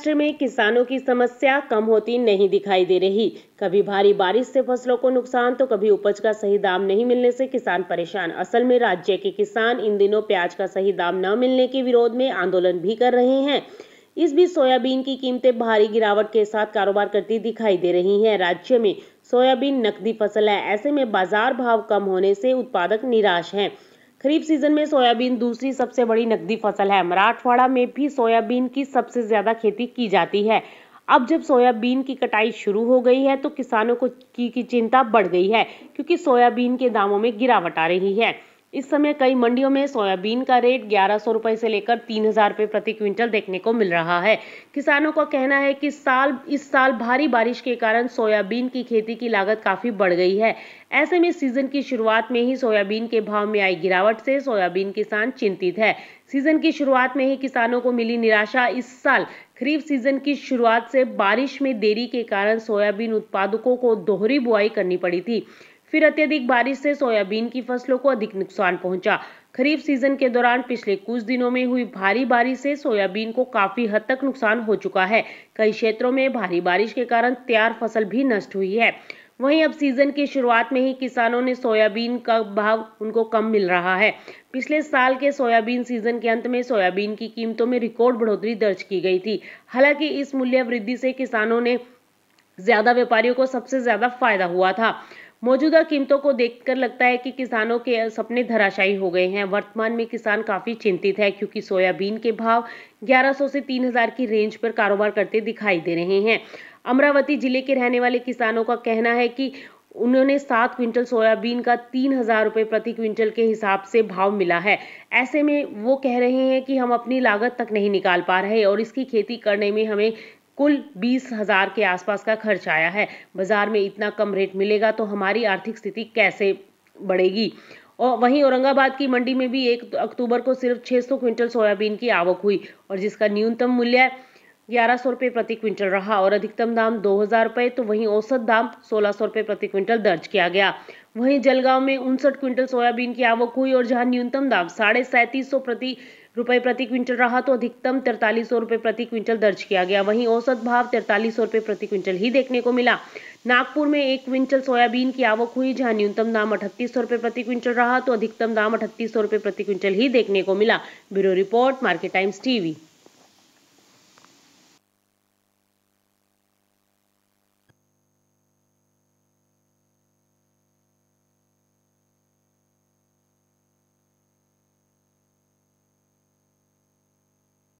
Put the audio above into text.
महाराष्ट्र में किसानों की समस्या कम होती नहीं दिखाई दे रही कभी भारी बारिश से फसलों को नुकसान तो कभी उपज का सही दाम नहीं मिलने से किसान परेशान असल में राज्य के किसान इन दिनों प्याज का सही दाम न मिलने के विरोध में आंदोलन भी कर रहे हैं इस बीच सोयाबीन की कीमतें भारी गिरावट के साथ कारोबार करती दिखाई दे रही हैं राज्य में सोयाबीन नकदी फसल है ऐसे में बाजार भाव कम होने से उत्पादक निराश हैं खरीफ सीजन में सोयाबीन दूसरी सबसे बड़ी नकदी फसल है मराठवाड़ा में भी सोयाबीन की सबसे ज्यादा खेती की जाती है अब जब सोयाबीन की कटाई शुरू हो गई है तो किसानों को की, की चिंता बढ़ गई है क्योंकि सोयाबीन के दामों में गिरावट आ रही है इस समय कई मंडियों में सोयाबीन का रेट ग्यारह सौ रुपए से लेकर तीन हजार रुपये प्रति क्विंटल देखने को मिल रहा है किसानों का कहना है कि साल इस साल भारी बारिश के कारण सोयाबीन की खेती की लागत काफी बढ़ गई है ऐसे में सीजन की शुरुआत में ही सोयाबीन के भाव में आई गिरावट से सोयाबीन किसान चिंतित है सीजन की शुरुआत में ही किसानों को मिली निराशा इस साल खरीफ सीजन की शुरुआत से बारिश में देरी के कारण सोयाबीन उत्पादकों को दोहरी बुआई करनी पड़ी थी फिर अत्यधिक बारिश से सोयाबीन की फसलों को अधिक नुकसान पहुंचा खरीफ सीजन के दौरान पिछले कुछ दिनों में हुई भारी बारिश से सोयाबीन को काफी हद तक नुकसान हो चुका है कई क्षेत्रों में भारी बारिश के कारण तैयार फसल भी नष्ट हुई है वहीं अब सीजन की शुरुआत में ही किसानों ने सोयाबीन का भाव उनको कम मिल रहा है पिछले साल के सोयाबीन सीजन के अंत में सोयाबीन की कीमतों में रिकॉर्ड बढ़ोतरी दर्ज की गई थी हालांकि इस मूल्य वृद्धि से किसानों ने ज्यादा व्यापारियों को सबसे ज्यादा फायदा हुआ था मौजूदा कीमतों को देखकर लगता है कि किसानों के सपने धराशायी हो गए हैं वर्तमान में किसान काफ़ी चिंतित है क्योंकि सोयाबीन के भाव 1100 से 3000 की रेंज पर कारोबार करते दिखाई दे रहे हैं अमरावती जिले के रहने वाले किसानों का कहना है कि उन्होंने सात क्विंटल सोयाबीन का तीन हजार रुपये प्रति क्विंटल के हिसाब से भाव मिला है ऐसे में वो कह रहे हैं कि हम अपनी लागत तक नहीं निकाल पा रहे और इसकी खेती करने में हमें कुल बीस हज़ार के आसपास का खर्च आया है बाज़ार में इतना कम रेट मिलेगा तो हमारी आर्थिक स्थिति कैसे बढ़ेगी और वहीं औरंगाबाद की मंडी में भी एक अक्टूबर को सिर्फ 600 क्विंटल सोयाबीन की आवक हुई और जिसका न्यूनतम मूल्य ग्यारह सौ रुपये प्रति क्विंटल रहा और अधिकतम दाम दो हज़ार रुपये तो वहीं औसत दाम सोलह सौ रुपये प्रति क्विंटल दर्ज किया गया वहीं जलगांव में उनसठ क्विंटल सोयाबीन की आवक हुई और जहां न्यूनतम दाम साढ़े सैंतीस सौ प्रति रुपए प्रति क्विंटल रहा तो अधिकतम तिरतालीस सौ प्रति क्विंटल दर्ज किया गया वहीं औसत भाव तिरतालीस सौ प्रति क्विंटल ही देखने को मिला नागपुर में एक क्विंटल सोयाबीन की आवक हुई जहां न्यूनतम दाम अठतीस रुपए प्रति क्विंटल रहा तो अधिकतम दाम अठतीस रुपए प्रति क्विंटल ही देखने को मिला bureau report Market Times TV